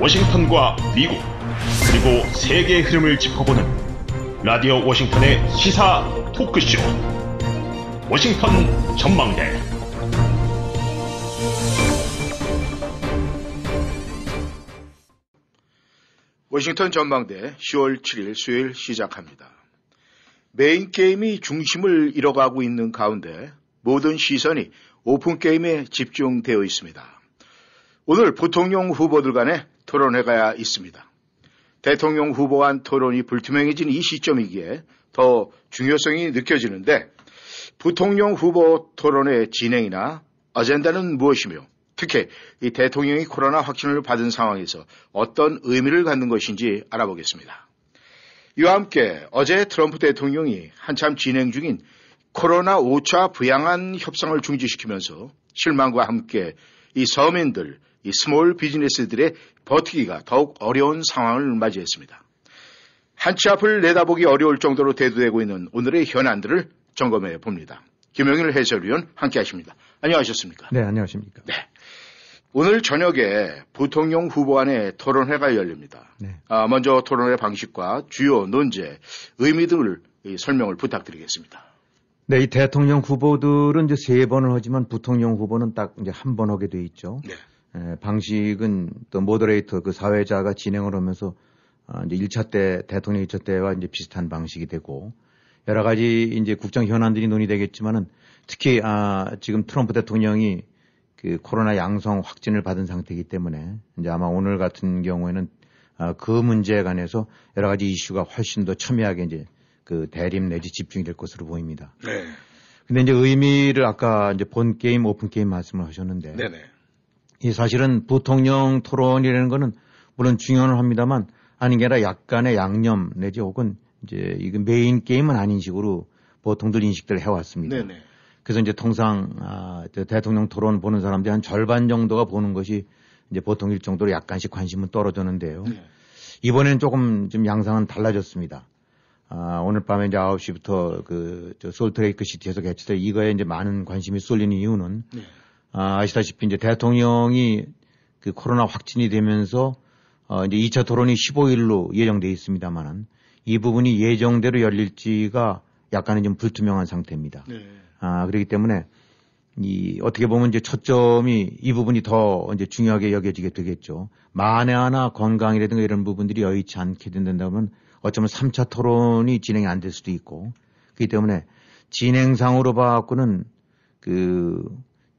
워싱턴과 미국 그리고 세계의 흐름을 짚어보는 라디오 워싱턴의 시사 토크쇼 워싱턴 전망대 워싱턴 전망대 10월 7일 수요일 시작합니다. 메인 게임이 중심을 잃어가고 있는 가운데 모든 시선이 오픈 게임에 집중되어 있습니다. 오늘 부통령 후보들 간의 토론회가 있습니다. 대통령 후보 간 토론이 불투명해진 이 시점이기에 더 중요성이 느껴지는데 부통령 후보 토론의 진행이나 어젠다는 무엇이며 특히 이 대통령이 코로나 확진을 받은 상황에서 어떤 의미를 갖는 것인지 알아보겠습니다. 이와 함께 어제 트럼프 대통령이 한참 진행 중인 코로나 5차 부양안 협상을 중지시키면서 실망과 함께 이 서민들, 이 스몰 비즈니스들의 버티기가 더욱 어려운 상황을 맞이했습니다. 한치 앞을 내다보기 어려울 정도로 대두되고 있는 오늘의 현안들을 점검해 봅니다. 김영일 해설위원 함께 하십니다. 안녕하셨습니까? 네, 안녕하십니까? 네. 오늘 저녁에 부통령 후보 안에 토론회가 열립니다. 네. 아, 먼저 토론회 방식과 주요 논제, 의미 등을 설명을 부탁드리겠습니다. 네, 이 대통령 후보들은 이제 세 번을 하지만 부통령 후보는 딱 이제 한 번 하게 돼 있죠. 네. 예, 방식은 또 모더레이터 그 사회자가 진행을 하면서 아, 이제 1차 때 대통령 2차 때와 이제 비슷한 방식이 되고 여러 가지 이제 국정 현안들이 논의되겠지만은 특히 아 지금 트럼프 대통령이 그 코로나 양성 확진을 받은 상태이기 때문에 이제 아마 오늘 같은 경우에는 아, 그 문제에 관해서 여러 가지 이슈가 훨씬 더 첨예하게 이제 그 대립 내지 집중이 될 것으로 보입니다. 네. 근데 이제 의미를 아까 이제 본 게임 오픈 게임 말씀을 하셨는데 네네. 이 사실은 부통령 토론이라는 거는 물론 중요는 합니다만 아닌 게 아니라 약간의 양념 내지 혹은 이제 이게 메인 게임은 아닌 식으로 보통들 인식들을 해왔습니다. 네네. 그래서 이제 통상 아, 대통령 토론 보는 사람들이 한 절반 정도가 보는 것이 이제 보통일 정도로 약간씩 관심은 떨어졌는데요. 네. 이번에는 조금 좀 양상은 달라졌습니다. 아, 오늘 밤에 이제 9시부터 그, 저 솔트레이크 시티에서 개최될 이거에 이제 많은 관심이 쏠리는 이유는 네. 아, 시다시피 이제 대통령이 그 코로나 확진이 되면서 어, 이제 2차 토론이 15일로 예정돼 있습니다만은 이 부분이 예정대로 열릴지가 약간은 좀 불투명한 상태입니다. 네. 아, 그렇기 때문에 이 어떻게 보면 이제 초점이 이 부분이 더 이제 중요하게 여겨지게 되겠죠. 만에 하나 건강이라든가 이런 부분들이 여의치 않게 된다면 어쩌면 3차 토론이 진행이 안 될 수도 있고 그렇기 때문에 진행상으로 봐갖고는 그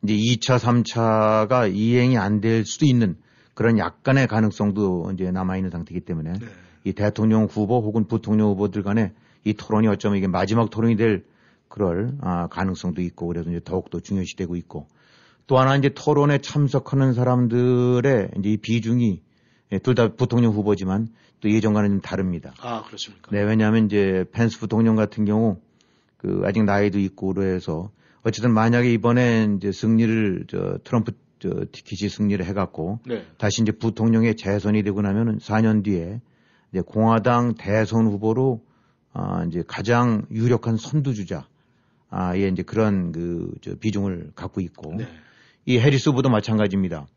이제 2차, 3차가 이행이 안 될 수도 있는 그런 약간의 가능성도 이제 남아있는 상태이기 때문에 네. 이 대통령 후보 혹은 부통령 후보들 간에 이 토론이 어쩌면 이게 마지막 토론이 될 그럴 아, 가능성도 있고 그래서 이제 더욱더 중요시되고 있고 또 하나 이제 토론에 참석하는 사람들의 이제 비중이 예, 둘다 부통령 후보지만 또 예전과는 좀 다릅니다. 아 그렇습니까? 네 왜냐하면 이제 펜스 부통령 같은 경우 그 아직 나이도 있고 그래서 어쨌든 만약에 이번에 이제 승리를 저 트럼프 저티 기시 승리를 해갖고 네. 다시 이제 부통령의 재선이 되고 나면은 4년 뒤에 이제 공화당 대선 후보로 아 이제 가장 유력한 선두 주자 아예 이제 그런 그저 비중을 갖고 있고 네. 이 해리스 후보도 마찬가지입니다.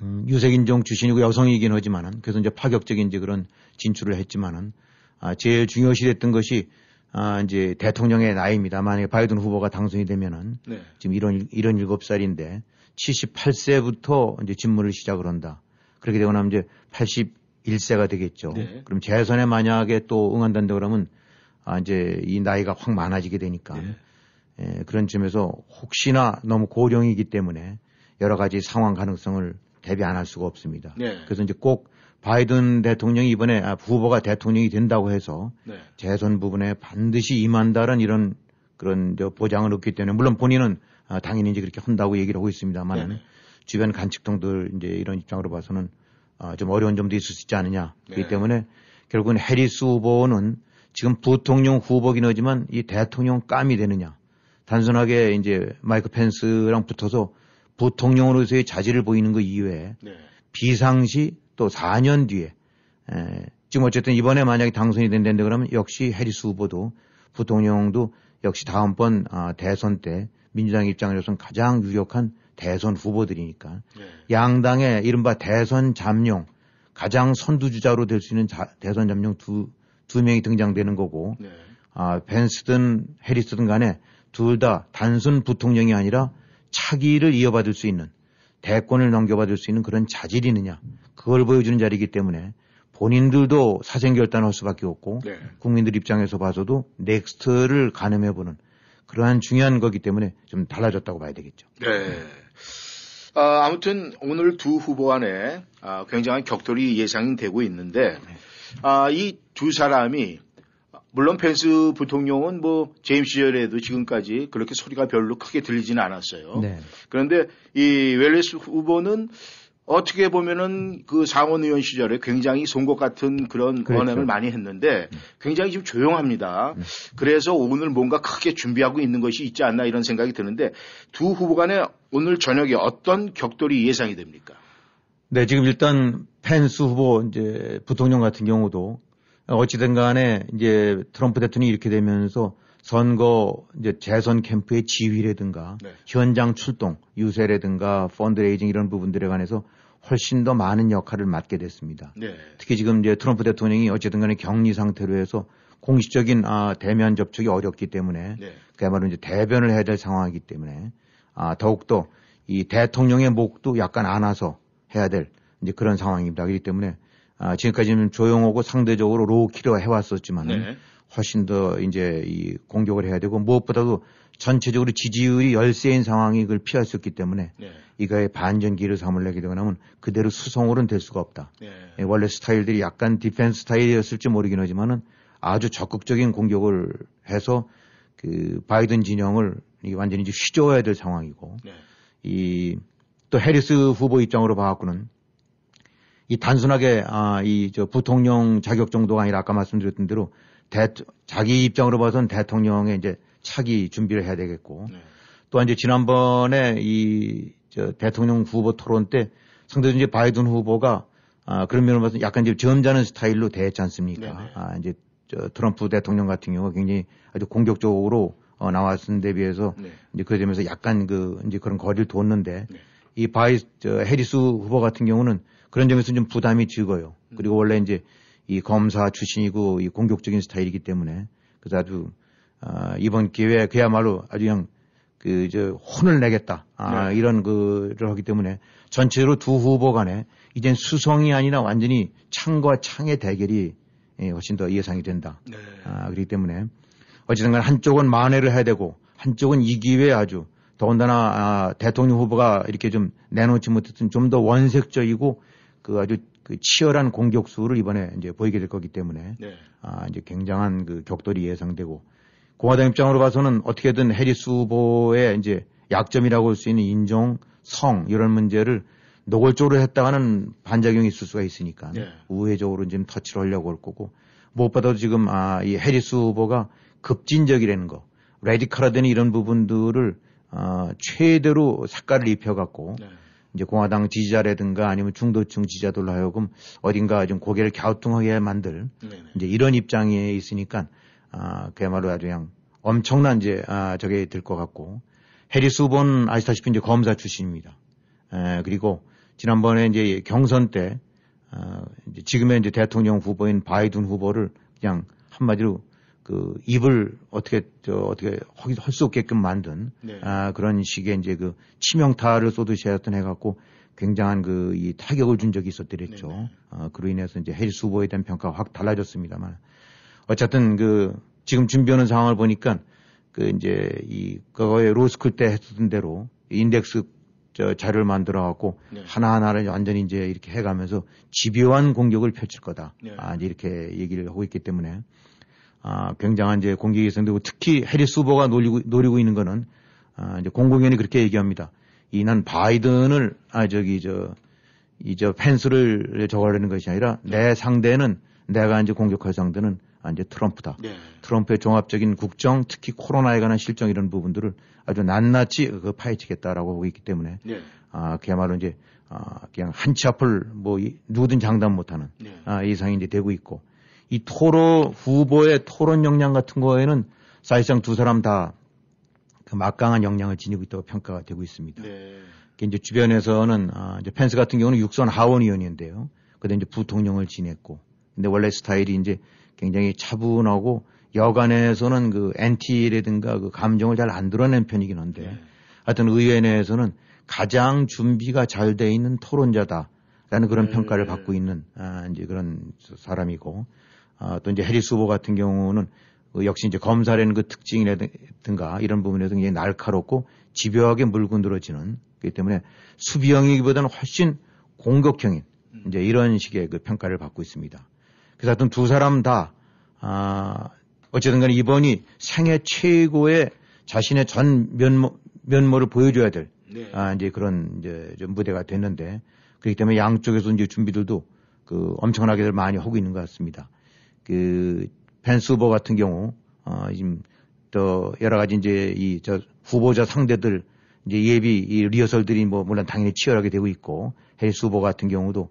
음, 유색인종 출신이고 여성이긴 하지만은 그래서 이제 파격적인 이제 그런 진출을 했지만은 아 제일 중요시 됐던 것이 아, 이제 대통령의 나이입니다. 만약에 바이든 후보가 당선이 되면은 네. 지금 이런 이런 일곱 살인데 78세부터 이제 집무를 시작을 한다. 그렇게 되고 나면 이제 81세가 되겠죠. 네. 그럼 재선에 만약에 또응한다는데 그러면 아, 이제 이 나이가 확 많아지게 되니까 네. 예, 그런 점에서 혹시나 너무 고령이기 때문에 여러 가지 상황 가능성을 대비 안 할 수가 없습니다. 네. 그래서 이제 꼭 바이든 대통령이 이번에 아, 후보가 대통령이 된다고 해서 네. 재선 부분에 반드시 임한다는 이런 그런 저 보장을 얻기 때문에 물론 본인은 아, 당연히 이제 그렇게 한다고 얘기를 하고 있습니다만 네. 주변 간측통들 이제 이런 입장으로 봐서는 아, 좀 어려운 점도 있을 수 있지 않느냐 네. 그렇기 때문에 결국은 해리스 후보는 지금 부통령 후보긴 하지만 이 대통령 깜이 되느냐 단순하게 이제 마이크 펜스랑 붙어서 부통령으로서의 자질을 보이는 것 그 이외에 네. 비상시 또 4년 뒤에 에, 지금 어쨌든 이번에 만약에 당선이 된다는데 그러면 역시 해리스 후보도 부통령도 역시 다음번 아, 대선 때 민주당 입장에서는 가장 유력한 대선 후보들이니까 네. 양당의 이른바 대선 잠룡 가장 선두주자로 될 수 있는 자, 대선 잠룡 두, 두 명이 등장되는 거고 네. 아, 벤스든 해리스든 간에 둘 다 단순 부통령이 아니라 차기를 이어받을 수 있는 대권을 넘겨받을 수 있는 그런 자질이느냐 그걸 보여주는 자리이기 때문에 본인들도 사생결단할 수밖에 없고 네. 국민들 입장에서 봐서도 넥스트를 가늠해보는 그러한 중요한 거기 때문에 좀 달라졌다고 봐야 되겠죠. 네. 아, 아무튼 오늘 두 후보 안에 아, 굉장한 격돌이 예상되고 있는데 네. 아, 이두 사람이 물론 펜스 부통령은 뭐 재임 시절에도 지금까지 그렇게 소리가 별로 크게 들리지는 않았어요. 네. 그런데 이 웰레스 후보는 어떻게 보면은 그 상원 의원 시절에 굉장히 송곳 같은 그런 그렇죠. 언행을 많이 했는데 굉장히 지금 조용합니다. 음. 그래서 오늘 뭔가 크게 준비하고 있는 것이 있지 않나 이런 생각이 드는데 두 후보 간에 오늘 저녁에 어떤 격돌이 예상이 됩니까? 네, 지금 일단 펜스 후보 이제 부통령 같은 경우도 어찌된 간에 이제 트럼프 대통령이 이렇게 되면서 선거 이제 재선 캠프의 지휘라든가 네. 현장 출동 유세라든가 펀드레이징 이런 부분들에 관해서 훨씬 더 많은 역할을 맡게 됐습니다. 네. 특히 지금 이제 트럼프 대통령이 어쨌든 간에 격리 상태로 해서 공식적인 아, 대면 접촉이 어렵기 때문에 네. 그야말로 이제 대변을 해야 될 상황이기 때문에 아, 더욱더 이 대통령의 목도 약간 안아서 해야 될 이제 그런 상황입니다. 그렇기 때문에 아, 지금까지는 조용하고 상대적으로 로우 키려 해왔었지만 네. 훨씬 더 이제 이 공격을 해야 되고 무엇보다도 전체적으로 지지율이 열세인 상황이 그걸 피할 수 있기 때문에 네. 이거에 반전기를 삼을내게 되거나 하면 그대로 수성으로는 될 수가 없다. 네. 예, 원래 스타일들이 약간 디펜스 스타일이었을지 모르긴 하지만은 아주 적극적인 공격을 해서 그 바이든 진영을 완전히 이제 휘저어야 될 상황이고 네. 이또 해리스 후보 입장으로 봐갖고는 이 단순하게 아, 이저 부통령 자격 정도가 아니라 아까 말씀드렸던 대로 대, 자기 입장으로 봐선 대통령의 이제 차기 준비를 해야 되겠고 네. 또한 이제 지난번에 이저 대통령 후보 토론 때 상대적으로 이제 바이든 후보가 아, 그런 면을 봐서 약간 이제 점잖은 스타일로 대했지 않습니까? 네네. 네. 아, 이제 저 트럼프 대통령 같은 경우가 굉장히 아주 공격적으로 어, 나왔은 데 비해서 네. 이제 그 점에서 약간 그 이제 그런 거리를 뒀는데 네. 이 바이 저, 해리스 후보 같은 경우는 그런 점에서 좀 부담이 적어요. 음. 그리고 원래 이제 이 검사 출신이고 이 공격적인 스타일이기 때문에 그래서 아주 아, 이번 기회에 그야말로 아주 그냥 그저 혼을 내겠다 아, 네. 이런 그를 하기 때문에 전체로 두 후보 간에 이젠 수성이 아니라 완전히 창과 창의 대결이 예, 훨씬 더 예상이 된다. 네. 아, 그렇기 때문에 어쨌든간 한쪽은 만회를 해야 되고 한쪽은 이 기회에 아주 더군다나 아, 대통령 후보가 이렇게 좀 내놓지 못했던 좀 더 원색적이고 그 아주 그 치열한 공격수를 이번에 이제 보이게 될 거기 때문에 네. 아 이제 굉장한 그 격돌이 예상되고 공화당 입장으로 봐서는 어떻게든 해리스 후보의 이제 약점이라고 할 수 있는 인종, 성 이런 문제를 노골적으로 했다가는 반작용이 있을 수가 있으니까 네. 우회적으로 지금 터치를 하려고 할 거고 무엇보다도 지금 아이 해리스 후보가 급진적이라는 거레디카라되는 이런 부분들을 어, 최대로 색깔을 입혀갖고 네. 이제 공화당 지지자라든가 아니면 중도층 지지자들로 하여금 어딘가 좀 고개를 갸우뚱하게 만들 네, 네. 이제 이런 입장에 있으니까 아, 그야말로 아주 그냥 엄청난 이제 아, 저게 될 것 같고 해리 수본 아시다시피 이제 검사 출신입니다. 에, 그리고 지난번에 이제 경선 때 어, 이제 지금의 이제 대통령 후보인 바이든 후보를 그냥 한마디로 그 입을 어떻게 저 어떻게 할수 없게끔 만든 네. 아 그런 식의 이제 그 치명타를 쏘듯이 하여튼 해갖고 굉장한 그 이 타격을 준 적이 있었더랬죠. 네, 네. 아 그로 인해서 이제 헬스 후보에 대한 평가가 확 달라졌습니다만 어쨌든 그 지금 준비하는 상황을 보니까 그 이제 이그거에 로스쿨 때 했던 대로 인덱스 저 자료를 만들어 갖고 네. 하나하나를 완전히 이제 이렇게 해가면서 집요한 공격을 펼칠 거다. 네. 아 이제 이렇게 얘기를 하고 있기 때문에 아, 굉장한 이제 공격이 예상되고 특히 해리스 후보가 노리고, 노리고 있는 거는 아, 이제 공공연히 그렇게 얘기합니다. 이 난 바이든을 아 저기 저 이저 펜스를 저거하려는 것이 아니라 내 상대는 내가 이제 공격할 상대는 아, 이제 트럼프다. 네. 트럼프의 종합적인 국정, 특히 코로나에 관한 실정 이런 부분들을 아주 낱낱이 그 파헤치겠다라고 보고 있기 때문에 네. 아 그야말로 이제 아 그냥 한 치 앞을 뭐 누구든 장담 못하는 네. 아 이상이 이제 되고 있고 이 토론 후보의 토론 역량 같은 거에는 사실상 두 사람 다그 막강한 역량을 지니고 있다고 평가가 되고 있습니다. 네. 이제 주변에서는 아, 이제 펜스 같은 경우는 육선 하원 의원인데요. 그때 이제 부통령을 지냈고, 근데 원래 스타일이 이제 굉장히 차분하고 여간에서는 그 NT라든가 그 감정을 잘 안 드러낸 편이긴 한데, 네. 하여튼 의회 내에서는 가장 준비가 잘 돼 있는 토론자다라는 그런 네. 평가를 받고 있는 아, 이제 그런 사람이고, 아, 또 이제 해리스 후보 같은 경우는 그 역시 이제 검사라는 그 특징이라든가 이런 부분에 서굉장히 날카롭고 집요하게 물고 늘어지는 그렇기 때문에 수비형이기보다는 훨씬 공격형인 이제 이런 식의 그 평가를 받고 있습니다. 그래서 하여튼 두 사람 다 아, 어쨌든 간에 이번이 생애 최고의 자신의 전 면모, 면모를 보여줘야 될 네. 아, 이제 그런 이제 무대가 됐는데 그렇기 때문에 양쪽에서 이제 준비들도 그 엄청나게들 많이 하고 있는 것 같습니다. 그 벤스 후보 같은 경우 어 지금 또 여러 가지 이제 이저 후보자 상대들 이제 예비 이 리허설들이 뭐 물론 당연히 치열하게 되고 있고 해리스 후보 같은 경우도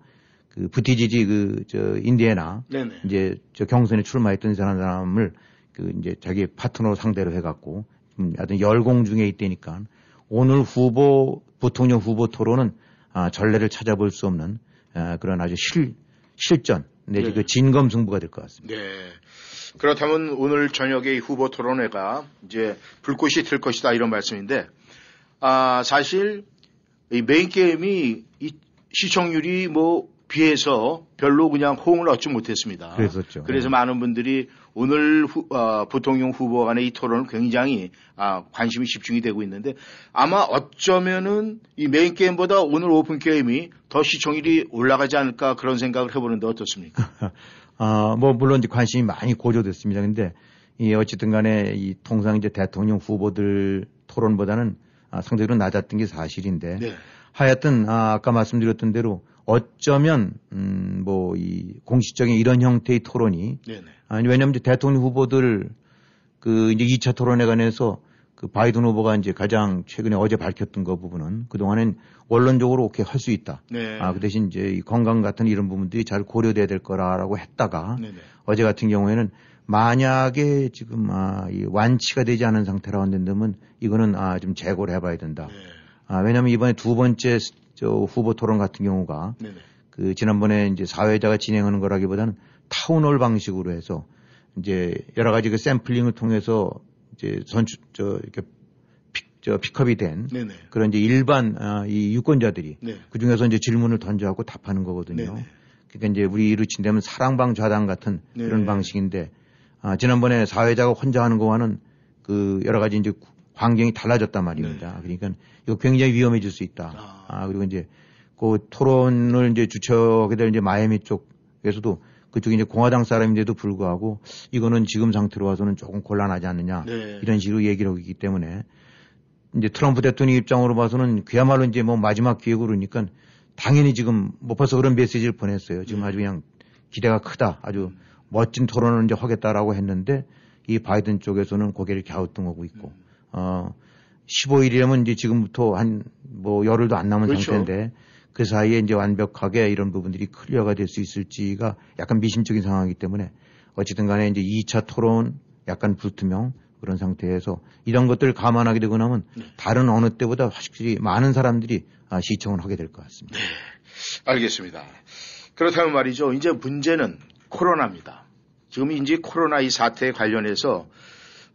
그 부티지지 그저 인디애나 네네. 이제 저 경선에 출마했던 사람을 그 이제 자기 파트너 상대로 해갖고 음, 하여튼 열공 중에 있다니까 오늘 후보 부통령 후보 토론은 아, 전례를 찾아볼 수 없는 아, 그런 아주 실 실전 내지 네. 그 진검승부가 될 것 같습니다. 네. 그렇다면 오늘 저녁의 후보 토론회가 이제 불꽃이 튈 것이다 이런 말씀인데 아 사실 이 메인 게임이 이 시청률이 뭐 비해서 별로 그냥 호응을 얻지 못했습니다. 그랬었죠. 그래서 네. 많은 분들이 오늘 후, 어, 부통령 후보 간의 이토론은 굉장히 아, 관심이 집중이 되고 있는데 아마 어쩌면은 이 메인 게임보다 오늘 오픈 게임이 더 시청률이 올라가지 않을까 그런 생각을 해보는데 어떻습니까? 아, 뭐 물론 이제 관심이 많이 고조됐습니다. 근데 이 어쨌든 간에 이 통상 이제 대통령 후보들 토론보다는 아, 상대적으로 낮았던 게 사실인데 네. 하여튼 아, 아까 말씀드렸던 대로 어쩌면 음, 뭐이 공식적인 이런 형태의 토론이 네네. 아니 왜냐하면 이제 대통령 후보들 그 이제 2차 토론에 관해서 그 바이든 후보가 이제 가장 최근에 어제 밝혔던 그 부분은 그동안엔 원론적으로 오케이 할 수 있다. 네. 아, 그 대신 이제 이 건강 같은 이런 부분들이 잘 고려돼야 될 거라라고 했다가 네네. 어제 같은 경우에는 만약에 지금 아, 이 완치가 되지 않은 상태라고 한다면 이거는 아, 좀 재고를 해봐야 된다. 네. 아, 왜냐하면 이번에 두 번째 저 후보 토론 같은 경우가 네네. 그 지난번에 이제 사회자가 진행하는 거라기보다는 타운홀 방식으로 해서 이제 여러 가지 그 샘플링을 통해서 이제 선출 저 이렇게 픽, 저 픽업이 된 네네. 그런 이제 일반 아, 이 유권자들이 네. 그 중에서 이제 질문을 던져하고 답하는 거거든요. 네네. 그러니까 이제 우리 이로 친다면 사랑방 좌당 같은 그런 네. 방식인데 아, 지난번에 사회자가 혼자 하는 거와는 그 여러 가지 이제 광경이 달라졌단 말입니다. 네. 그러니까 이거 굉장히 위험해질 수 있다. 아, 아 그리고 이제 그 토론을 이제 주최하게 될 이제 마이애미 쪽에서도 그쪽이 제 공화당 사람인데도 불구하고 이거는 지금 상태로 와서는 조금 곤란하지 않느냐 네. 이런 식으로 얘기를 하기 때문에 이제 트럼프 대통령 입장으로 봐서는 그야말로 이제 뭐 마지막 기회고 그러니까 당연히 지금 못 뭐 봐서 그런 메시지를 보냈어요. 지금 네. 아주 그냥 기대가 크다. 아주 멋진 토론을 이제 하겠다라고 했는데 이 바이든 쪽에서는 고개를 갸우뚱하고 있고 음. 어1 5일이면 이제 지금부터 한 뭐 열흘도 안 남은 그렇죠. 상태인데 그 사이에 이제 완벽하게 이런 부분들이 클리어가 될 수 있을지가 약간 미심적인 상황이기 때문에 어쨌든 간에 이제 2차 토론 약간 불투명 그런 상태에서 이런 것들을 감안하게 되고 나면 네. 다른 어느 때보다 확실히 많은 사람들이 아, 시청을 하게 될 것 같습니다. 네. 알겠습니다. 그렇다면 말이죠. 이제 문제는 코로나입니다. 지금 이제 코로나 이 사태에 관련해서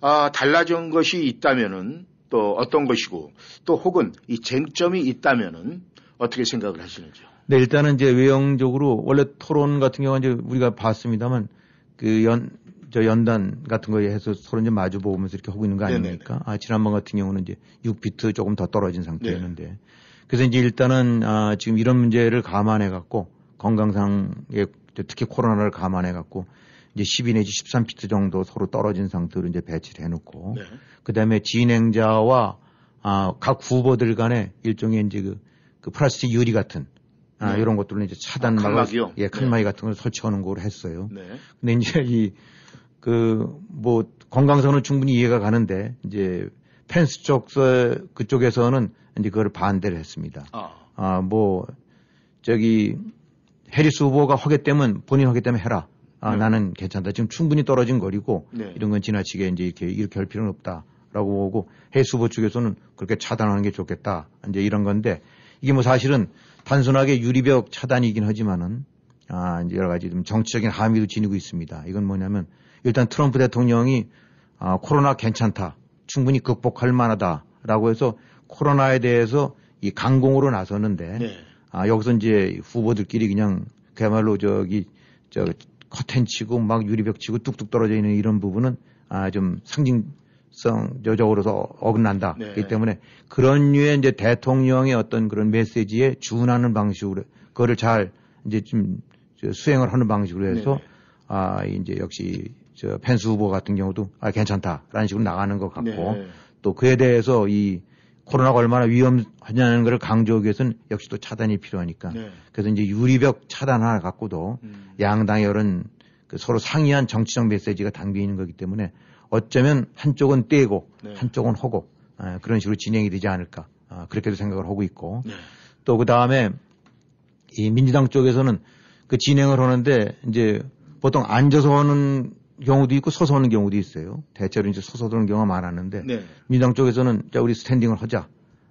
아, 달라진 것이 있다면은 또 어떤 것이고 또 혹은 이 쟁점이 있다면은 어떻게 생각을 하시는지요? 네, 일단은 이제 외형적으로 원래 토론 같은 경우는 이제 우리가 봤습니다만 그 연, 저 연단 같은 거에 해서 서로 이제 마주 보면서 이렇게 하고 있는 거 아닙니까? 네네. 아, 지난번 같은 경우는 이제 6비트 조금 더 떨어진 상태였는데. 네. 그래서 이제 일단은 아, 지금 이런 문제를 감안해 갖고 건강상에 특히 코로나를 감안해 갖고 이제 12 내지 13피트 정도 서로 떨어진 상태로 이제 배치를 해놓고 네. 그다음에 진행자와 아, 각 후보들 간에 일종의 이제 그, 그 플라스틱 유리 같은 아, 네. 이런 것들을 이제 차단 아, 막이요 예, 네. 칼막이 네. 같은 걸 설치하는 걸 했어요. 네. 근데 이제 이 그뭐 건강성은 충분히 이해가 가는데 이제 펜스 쪽서 그쪽에서는 이제 그걸 반대를 했습니다. 아, 아뭐 저기 해리스 후보가 하기 때문에 본인 하기 때문에 해라. 아, 네. 나는 괜찮다. 지금 충분히 떨어진 거리고 네. 이런 건 지나치게 이제 이렇게 이렇게 할 필요는 없다라고 보고 해수부 측에서는 그렇게 차단하는 게 좋겠다. 이제 이런 건데 이게 뭐 사실은 단순하게 유리벽 차단이긴 하지만은 아, 이제 여러 가지 좀 정치적인 함의도 지니고 있습니다. 이건 뭐냐면 일단 트럼프 대통령이 아, 코로나 괜찮다. 충분히 극복할 만하다라고 해서 코로나에 대해서 이 강공으로 나섰는데 네. 아, 여기서 이제 후보들끼리 그냥 그야말로 저기 저 커튼 치고 막 유리벽 치고 뚝뚝 떨어져 있는 이런 부분은 아, 좀 상징성 여적으로서 어긋난다. 네. 그렇기 때문에 그런 류의 이제 대통령의 어떤 그런 메시지에 준하는 방식으로 그거를 잘 이제 좀 수행을 하는 방식으로 해서 네. 아, 이제 역시 저 펜스 후보 같은 경우도 아, 괜찮다라는 식으로 나가는 것 같고 네. 또 그에 대해서 이 코로나가 얼마나 위험하냐는 것을 강조하기 위해서는 역시 또 차단이 필요하니까. 네. 그래서 이제 유리벽 차단 하나 갖고도 음. 양당의 이런 그 서로 상이한 정치적 메시지가 담겨 있는 거기 때문에 어쩌면 한쪽은 떼고 네. 한쪽은 허고 아, 그런 식으로 진행이 되지 않을까 아, 그렇게도 생각을 하고 있고 네. 또그 다음에 이 민주당 쪽에서는 그 진행을 하는데 이제 보통 앉아서 하는 경우도 있고 서서 하는 경우도 있어요. 대체로 이제 서서 오는 경우가 많았는데 네. 민당 쪽에서는 자 우리 스탠딩을 하자.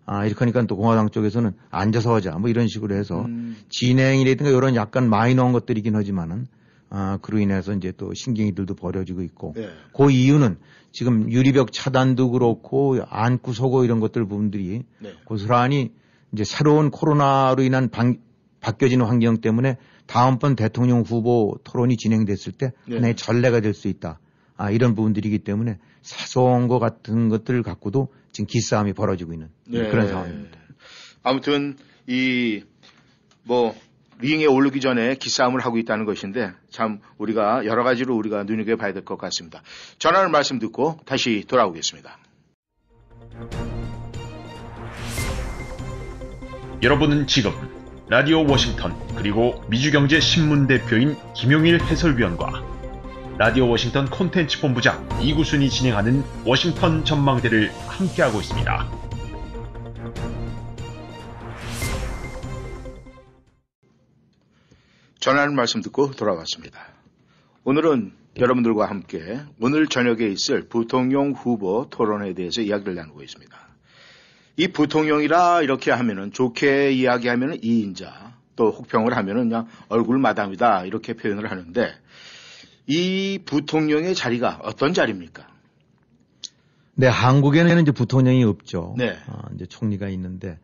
아 이렇게 하니까 또 공화당 쪽에서는 앉아서 하자. 뭐 이런 식으로 해서 음. 진행이라든가 이런 약간 마이너한 것들이긴 하지만은 아, 그로 인해서 이제 또 신경이들도 버려지고 있고 네. 그 이유는 지금 유리벽 차단도 그렇고 안구 서고 이런 것들 부분들이 네. 고스란히 이제 새로운 코로나로 인한 방, 바뀌어지는 환경 때문에 다음번 대통령 후보 토론이 진행됐을 때 네. 하나의 전례가 될 수 있다. 아, 이런 부분들이기 때문에 사소한 것 같은 것들 을 갖고도 지금 기싸움이 벌어지고 있는 네. 그런 상황입니다. 아무튼 이 뭐 링에 오르기 전에 기싸움을 하고 있다는 것인데 참 우리가 여러 가지로 우리가 눈여겨봐야 될 것 같습니다. 전하는 말씀 듣고 다시 돌아오겠습니다. 여러분은 지금 라디오 워싱턴 그리고 미주경제신문 대표인 김용일 해설위원과 라디오 워싱턴 콘텐츠 본부장 이구순이 진행하는 워싱턴 전망대를 함께하고 있습니다. 전하는 말씀 듣고 돌아왔습니다. 오늘은 여러분들과 함께 오늘 저녁에 있을 부통령 후보 토론에 대해서 이야기를 나누고 있습니다. 이 부통령이라 이렇게 하면은 좋게 이야기하면은 이인자 또 혹평을 하면은 그냥 얼굴 마담이다 이렇게 표현을 하는데 이 부통령의 자리가 어떤 자리입니까? 네, 한국에는 이제 부통령이 없죠. 네. 아, 이제 총리가 있는데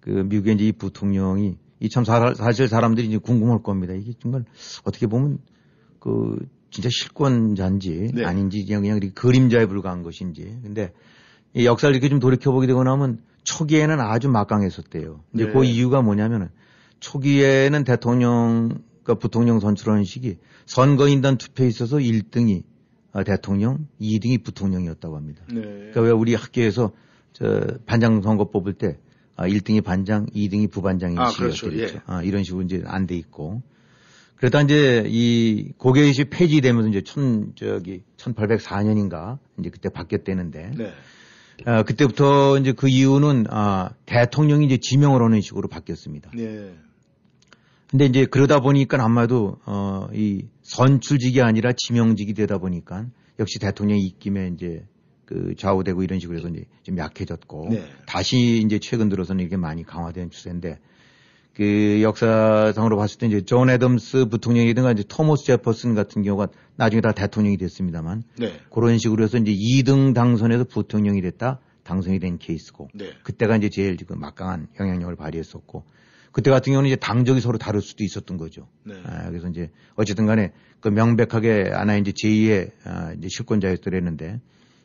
그 미국에 이제 이 부통령이 이 참 사실 사람들이 이제 궁금할 겁니다. 이게 정말 어떻게 보면 그 진짜 실권자인지 네. 아닌지 그냥 그냥 그림자에 불과한 것인지. 근데 역사를 이렇게 좀 돌이켜보게 되고 나면 초기에는 아주 막강했었대요. 이제 그 네. 그 이유가 뭐냐면은 초기에는 대통령, 그니까 부통령 선출하는식이 선거인단 투표에 있어서 1등이 아, 대통령, 2등이 부통령이었다고 합니다. 네. 그러니까 왜 우리 학교에서 저 반장 선거 뽑을 때 1등이 아, 반장, 2등이 부반장인 아, 식이었죠. 그렇죠. 예. 아, 이런 식으로 이제 안 돼 있고. 그러다 이제 이 고개의식 폐지되면서 이제 천, 저기, 1804년인가 이제 그때 바뀌었대는데. 네. 어, 그때부터 이제 그 이유는 아, 대통령이 이제 지명을 하는 식으로 바뀌었습니다. 네. 근데 이제 그러다 보니까 아마도 어, 이 선출직이 아니라 지명직이 되다 보니까 역시 대통령이 입김에 이제 그 좌우되고 이런 식으로 해서 이제 좀 약해졌고 네. 다시 이제 최근 들어서는 이게 많이 강화된 추세인데 그 역사상으로 봤을 때 이제 존 애덤스 부통령이든가 이제 토머스 제퍼슨 같은 경우가 나중에 다 대통령이 됐습니다만 네. 그런 식으로 해서 이제 2등 당선에서 부통령이 됐다 당선이 된 케이스고 네. 그때가 이제 제일 지금 그 막강한 영향력을 발휘했었고 그때 같은 경우는 이제 당적이 서로 다를 수도 있었던 거죠. 네. 아, 그래서 이제 어쨌든 간에 그 명백하게 하나 이제 제2의 아, 이제 실권자였더랬는데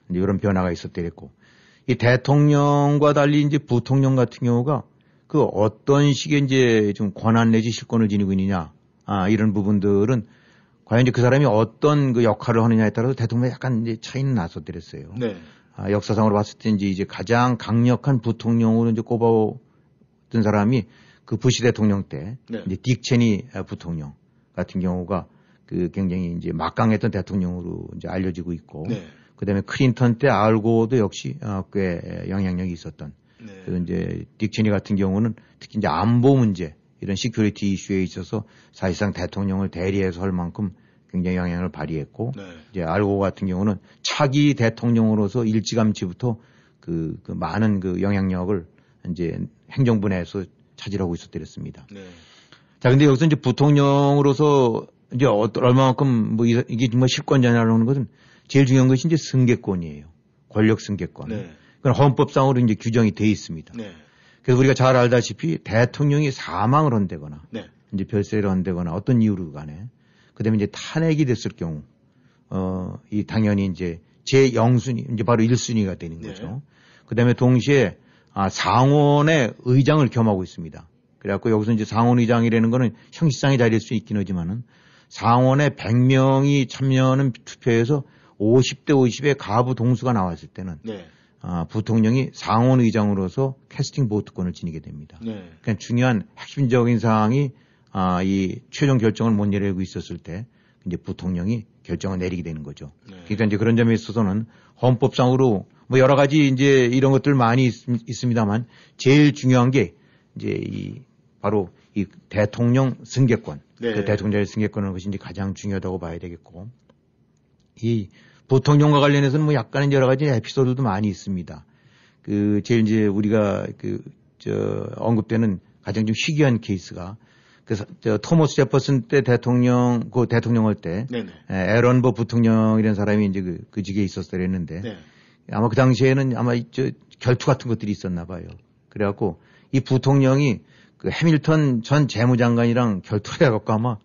이제 이런 변화가 있었더랬고 이 대통령과 달리 이제 부통령 같은 경우가 그 어떤 식의 이제 좀 권한 내지 실권을 지니고 있느냐 아 이런 부분들은 과연 이제 그 사람이 어떤 그 역할을 하느냐에 따라서 대통령에 약간 이제 차이는 나서드렸어요. 네. 아, 역사상으로 봤을 때 이제 이제 가장 강력한 부통령으로 이제 꼽아오던 사람이 그 부시 대통령 때 네. 이제 딕 체니 부통령 같은 경우가 그 굉장히 이제 막강했던 대통령으로 이제 알려지고 있고 네. 그다음에 클린턴 때 알고도 역시 어, 꽤 영향력이 있었던 네. 그래 이제 딕치니 같은 경우는 특히 이제 안보 문제 이런 시큐리티 이슈에 있어서 사실상 대통령을 대리해서 할 만큼 굉장히 영향을 발휘했고 네. 이제 알고 같은 경우는 차기 대통령으로서 일찌감치부터 그, 그 많은 그 영향력을 이제 행정부 내에서 차지하고 있었더랬습니다. 네. 자, 근데 여기서 이제 부통령으로서 이제 얼마만큼 뭐 이게 정말 실권자냐라는 것은 제일 중요한 것이 이제 승계권이에요. 권력 승계권. 네. 그건 헌법상으로 이제 규정이 돼 있습니다. 네. 그래서 우리가 잘 알다시피 대통령이 사망을 한다거나 네. 이제 별세를 한다거나 어떤 이유로 간에 그다음에 이제 탄핵이 됐을 경우 어 이 당연히 이제 제 영순위 이제 바로 일순위가 되는 네. 거죠. 네. 그다음에 동시에 아 상원의 의장을 겸하고 있습니다. 그래갖고 여기서 이제 상원 의장이라는 거는 형식상의 자리일 수 있긴 하지만은 상원의 100명이 참여하는 투표에서 50대 50의 가부 동수가 나왔을 때는 네. 아, 부통령이 상원의장으로서 캐스팅 보트권을 지니게 됩니다. 네. 그러니까 중요한 핵심적인 사항이 아, 이 최종 결정을 못 내리고 있었을 때 이제 부통령이 결정을 내리게 되는 거죠. 네. 그러니까 이제 그런 점에 있어서는 헌법상으로 뭐 여러 가지 이제 이런 것들 많이 있, 있습니다만 제일 중요한 게 이제 이 바로 이 대통령 승계권, 네. 그 대통령의 승계권은 것이 이제 가장 중요하다고 봐야 되겠고 이 보통령과 관련해서는 뭐 약간의 여러 가지 에피소드도 많이 있습니다. 그 제일 이제 우리가 그저 언급되는 가장 좀 희귀한 케이스가 그저 토머스 제퍼슨 때 대통령 그 대통령 할 때 에런 버부통령이런 사람이 이제 그, 그 직에 있었다 그랬는데 네. 아마 그 당시에는 아마 저 결투 같은 것들이 있었나 봐요. 그래갖고 이 부통령이 그 해밀턴 전 재무장관이랑 결투를 해갖고 아마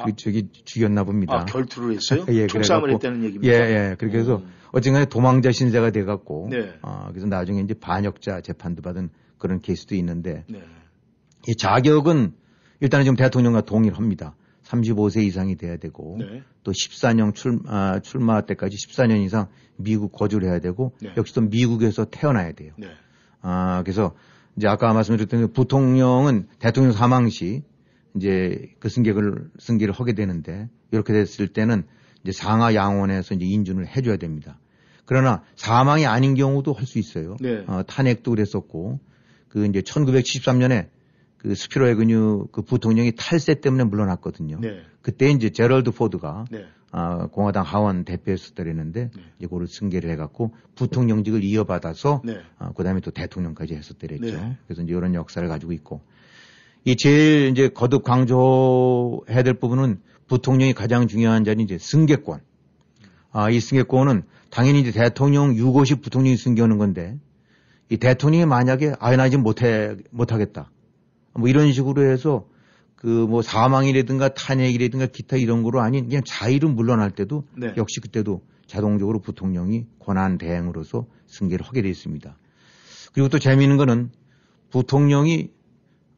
아, 그 저기 죽였나 봅니다. 아, 결투를 했어요? 예, 총싸움을 했다는 얘기입니다. 예, 예. 그렇게 해서 음. 어쨌든 도망자 신세가 돼갖고, 네. 아, 그래서 나중에 이제 반역자 재판도 받은 그런 케이스도 있는데, 네. 이 자격은 일단은 지금 대통령과 동일합니다. 35세 이상이 돼야 되고 네. 또 14년 출, 아, 출마 때까지 14년 이상 미국 거주를 해야 되고 네. 역시 또 미국에서 태어나야 돼요. 네. 아, 그래서 이제 아까 말씀드렸던 그 부통령은 대통령 사망 시 이제 그 승객을 승계를 하게 되는데 이렇게 됐을 때는 이제 상하 양원에서 이제 인준을 해줘야 됩니다. 그러나 사망이 아닌 경우도 할 수 있어요. 네. 어, 탄핵도 그랬었고 그 이제 1973년에 그 스피로 에그뉴 그 부통령이 탈세 때문에 물러났거든요. 네. 그때 이제 제럴드 포드가 네. 아, 공화당 하원 대표였을 때랬는데 네. 이거를 승계를 해갖고 부통령직을 이어받아서 네. 아, 그다음에 또 대통령까지 했었더랬죠. 네. 그래서 이제 이런 역사를 가지고 있고 이 제일 이제 거듭 강조해야 될 부분은 부통령이 가장 중요한 자리 이제 승계권. 아, 이 승계권은 당연히 이제 대통령 유고시 부통령이 승계하는 건데 이 대통령이 만약에 아, 나 지금 못해, 못하겠다. 뭐 이런 식으로 해서 그 뭐 사망이라든가 탄핵이라든가 기타 이런 거로 아닌 그냥 자의로 물러날 때도 네. 역시 그때도 자동적으로 부통령이 권한 대행으로서 승계를 하게 되어 있습니다. 그리고 또 재미있는 거는 부통령이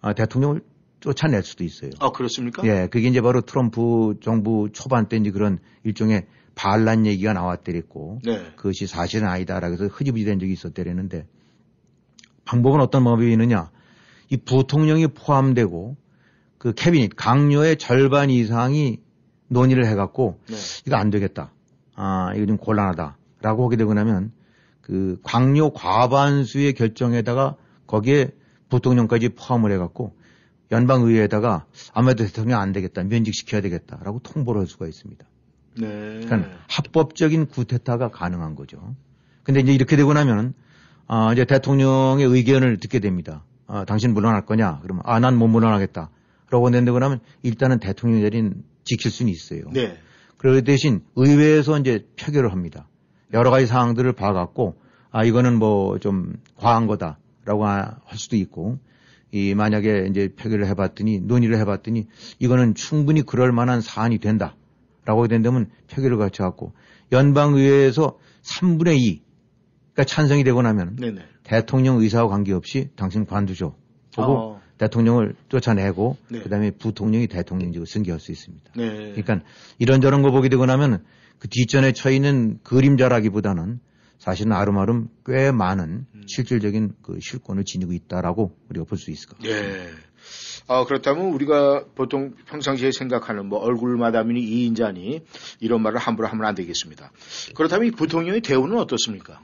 아, 대통령을 쫓아낼 수도 있어요. 아 그렇습니까? 예, 그게 이제 바로 트럼프 정부 초반 때 이제 그런 일종의 반란 얘기가 나왔더랬고 네. 그것이 사실은 아니다라고 해서 흐지부지된 적이 있었더랬는데 방법은 어떤 방법이 있느냐? 이 부통령이 포함되고 그 캐비닛 강요의 절반 이상이 논의를 해갖고 네. 이거 안 되겠다. 아 이거 좀 곤란하다라고 하게 되고 나면 그 강요 과반수의 결정에다가 거기에 부통령까지 포함을 해갖고 연방의회에다가 아무래도 대통령 이안 되겠다 면직시켜야 되겠다라고 통보를 할 수가 있습니다. 네. 그러니까 합법적인 구태타가 가능한 거죠. 근데 이제 이렇게 되고 나면아 이제 대통령의 의견을 듣게 됩니다. 아 당신 물러날 거냐? 그러면 아난 못 물러나겠다. 그러고 내고 나면 일단은 대통령 자리는 지킬 수는 있어요. 네. 그러기 대신 의회에서 이제 표결을 합니다. 여러 가지 사항들을 봐갖고 아 이거는 뭐 좀 과한 거다. 라고 할 수도 있고 이 만약에 이제 폐기를 해봤더니 논의를 해봤더니 이거는 충분히 그럴 만한 사안이 된다라고 된다면 폐기를 거쳐 갖고 연방의회에서 3분의 2 그러니까 찬성이 되고 나면 네네. 대통령 의사와 관계없이 당신 관두죠. 그리고 아. 대통령을 쫓아내고 네. 그다음에 부통령이 대통령직을 승계할 수 있습니다. 네. 그러니까 이런저런 거 보게 되고 나면 그 뒷전에 처해 있는 그림자라기보다는 사실은 아름아름 꽤 많은 음. 실질적인 그 실권을 지니고 있다라고 우리가 볼 수 있을 것 같습니다. 예. 아, 그렇다면 우리가 보통 평상시에 생각하는 뭐 얼굴 마담이니 이인자니 이런 말을 함부로 하면 안 되겠습니다. 그렇다면 이 부통령의 대우는 어떻습니까?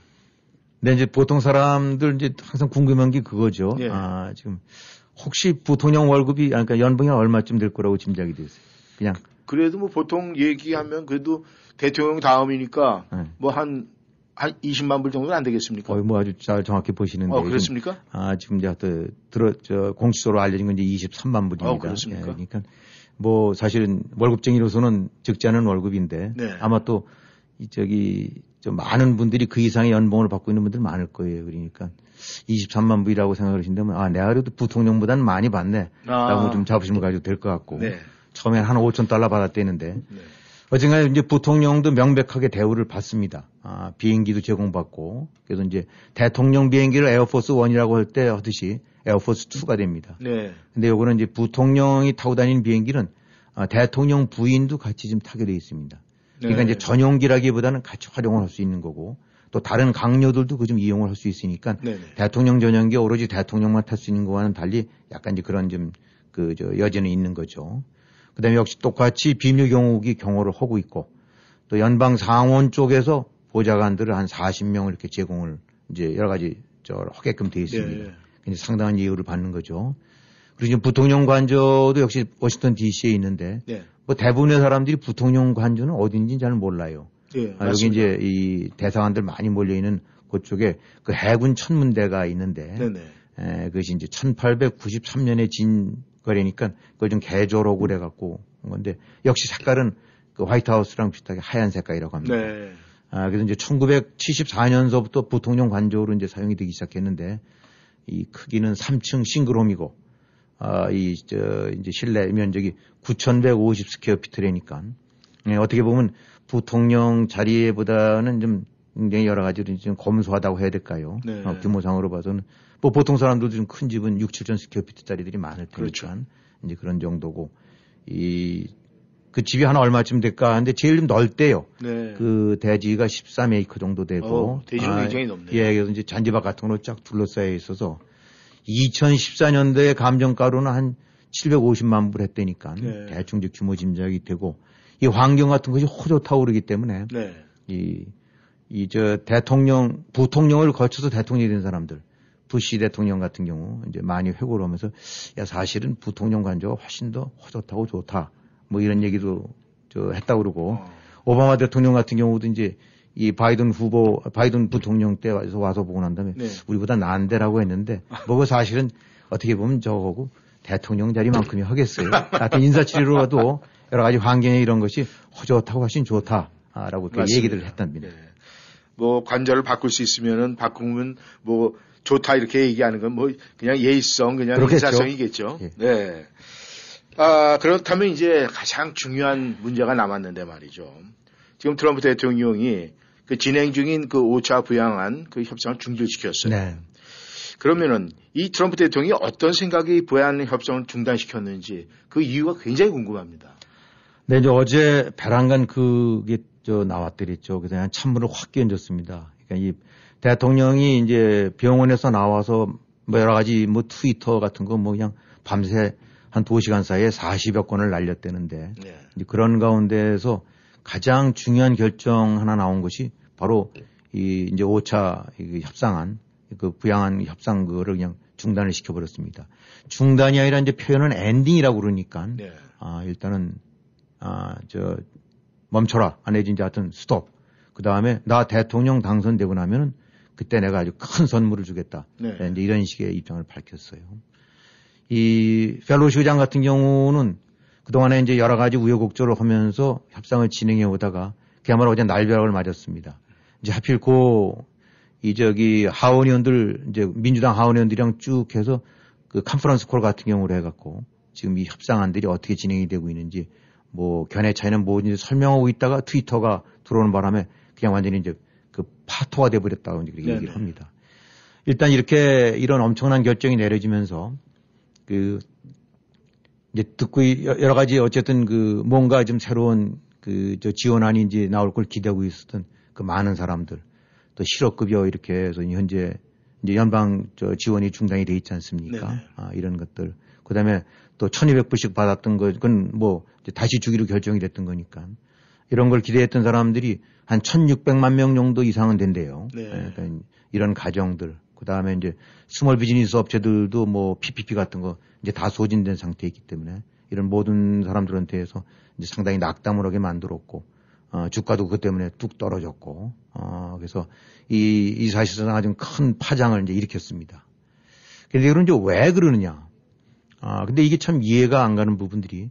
네, 이제 보통 사람들 이제 항상 궁금한 게 그거죠. 예. 아, 지금 혹시 부통령 월급이 아, 그러니까 연봉이 얼마쯤 될 거라고 짐작이 되세요? 그냥 그래도 뭐 보통 얘기하면 그래도 대통령 다음이니까 네. 뭐한 한 20만 불 정도는 안 되겠습니까? 어, 뭐 아주 잘 정확히 보시는데. 어, 그렇습니까? 지금, 아, 지금 이제 또 들어, 저, 공식적으로 알려진 건 이제 23만 불입니다. 어, 그렇습니까? 예, 그러니까 뭐 사실은 월급쟁이로서는 적지 않은 월급인데 네. 아마 또 저기 좀 많은 분들이 그 이상의 연봉을 받고 있는 분들 많을 거예요. 그러니까 23만 불이라고 생각을 하신다면 아, 내가 그래도 부통령보다는 많이 받네. 라고 아. 좀 자부심을 가지고 될 것 같고. 네. 처음엔 한 5천 달러 받았대는데 네. 어쨌든 이제 부통령도 명백하게 대우를 받습니다. 아, 비행기도 제공받고 그래서 이제 대통령 비행기를 에어포스 원이라고 할 때 하듯이 에어포스 투가 됩니다. 네. 근데 요거는 이제 부통령이 타고 다니는 비행기는 아, 대통령 부인도 같이 좀 타게 돼 있습니다. 그러니까 네. 이제 전용기라기보다는 같이 활용을 할 수 있는 거고 또 다른 강료들도그 좀 이용을 할 수 있으니까 네, 네. 대통령 전용기 오로지 대통령만 탈 수 있는 거와는 달리 약간 이제 그런 좀그저 여지는 있는 거죠. 그다음에 역시 똑같이 비밀 경호기 경호를 하고 있고 또 연방 상원 쪽에서 보좌관들을 한 40명을 이렇게 제공을 이제 여러 가지 저 하게끔 돼 있습니다. 예. 예. 상당한 예우를 받는 거죠. 그리고 지금 부통령 관저도 역시 워싱턴 D.C.에 있는데 예. 뭐 대부분의 사람들이 부통령 관저는 어딘지 잘 몰라요. 예, 아, 여기 이제 이 대사관들 많이 몰려 있는 그쪽에 그 해군 천문대가 있는데 에, 예, 그것이 이제 1893년에 진 그러니까 그걸 좀 개조로 그래갖고 온 건데 역시 색깔은 그 화이트하우스랑 비슷하게 하얀 색깔이라고 합니다. 네. 아, 그래서 이제 1974년서부터 부통령 관조로 이제 사용이 되기 시작했는데 이 크기는 3층 싱그롬이고 아, 이, 저, 이제 실내 면적이 9,150 스퀘어 피트라니까. 예, 어떻게 보면 부통령 자리보다는 좀 굉장히 여러 가지로 좀 검소하다고 해야 될까요? 네. 어, 규모상으로 봐서는 뭐 보통 사람들도 지금 큰 집은 6, 7천씩 겹피트짜리들이 많을 테니까 그렇죠. 이제 그런 정도고 이 그 집이 하나 얼마쯤 될까 하는데 제일 좀 넓대요. 네. 그 대지가 13에이커 정도 되고 어, 대지가 아, 굉장히 넓네요. 예, 그래서 이제 잔디밭 같은 걸로 쫙 둘러싸여 있어서 2014년도에 감정가로는 한 750만 불 했다니까 네. 대충 이제 규모 짐작이 되고 이 환경 같은 것이 호조타오르기 때문에 네. 이, 이저 대통령, 부통령을 거쳐서 대통령이 된 사람들 부시 대통령 같은 경우 이제 많이 회고를 하면서 야 사실은 부통령 관저가 훨씬 더 허젓하고 좋다 뭐 이런 얘기도 저 했다 그러고 어. 오바마 대통령 같은 경우도 이제 이 바이든 후보 바이든 부통령 때 와서 와서 보고 난 다음에 네. 우리보다 난은데라고 했는데 뭐 그 사실은 어떻게 보면 저거고 대통령 자리만큼이 하겠어요. 하여튼 인사치리로 가도 여러 가지 환경에 이런 것이 허젓하고 훨씬 좋다라고 이렇게 얘기를 했답니다. 네. 뭐 관절을 바꿀 수 있으면은 바꾸면 뭐 좋다 이렇게 얘기하는 건 뭐 그냥 예의성 그냥 그렇겠죠. 인사성이겠죠. 예. 네. 아 그렇다면 이제 가장 중요한 문제가 남았는데 말이죠. 지금 트럼프 대통령이 그 진행 중인 그 5차 부양안 그 협상을 중지시켰어요. 네. 그러면은 이 트럼프 대통령이 어떤 생각이 부양 협상을 중단시켰는지 그 이유가 굉장히 궁금합니다. 네, 이제 어제 베란간 그게 저 나왔더랬죠. 그래서 그냥 찬물을 확 끼얹었습니다. 그러니까 이 대통령이 이제 병원에서 나와서 뭐 여러 가지 뭐 트위터 같은 거 뭐 그냥 밤새 한 2시간 사이에 40여 건을 날렸대는데 네. 그런 가운데에서 가장 중요한 결정 하나 나온 것이 바로 이 이제 5차 협상안 그 부양안 협상 그거를 그냥 중단을 시켜버렸습니다. 중단이 아니라 이제 표현은 엔딩이라고 그러니까 네. 아 일단은 아저 멈춰라. 안 해진 지 하여튼 스톱. 그 다음에 나 대통령 당선되고 나면은 그때 내가 아주 큰 선물을 주겠다. 네. 네, 이제 이런 식의 입장을 밝혔어요. 이 펠로시 의장 같은 경우는 그동안에 이제 여러 가지 우여곡절을 하면서 협상을 진행해 오다가 그야말로 어제 날벼락을 맞았습니다. 이제 하필 고, 이 저기 하원의원들, 이제 민주당 하원의원들이랑 쭉 해서 그 컨퍼런스 콜 같은 경우를 해갖고 지금 이 협상안들이 어떻게 진행이 되고 있는지 뭐 견해 차이는 뭐지 설명하고 있다가 트위터가 들어오는 바람에 그냥 완전히 이제 그 파토가 돼버렸다고 이제 그렇게 네네. 얘기를 합니다. 일단 이렇게 이런 엄청난 결정이 내려지면서 그 이제 듣고 여러 가지 어쨌든 그 뭔가 좀 새로운 그 저 지원안이 이제 나올 걸 기대하고 있었던 그 많은 사람들 또 실업급여 이렇게 해서 현재 이제 연방 저 지원이 중단이 돼 있지 않습니까? 네네. 아, 이런 것들. 그 다음에 또 1200불씩 받았던 것은 뭐 이제 다시 주기로 결정이 됐던 거니까 이런 걸 기대했던 사람들이 한 1600만 명 정도 이상은 된대요. 네. 예, 그러니까 이런 가정들 그다음에 이제 스몰 비즈니스 업체들도 뭐 PPP 같은 거 이제 다 소진된 상태이기 때문에 이런 모든 사람들한테서 이제 상당히 낙담을하게 만들었고 어, 주가도 그 때문에 뚝 떨어졌고 어, 그래서 이, 이 사실상 아주 큰 파장을 이제 일으켰습니다. 그런데 그런이왜 그러느냐? 아, 근데 이게 참 이해가 안 가는 부분들이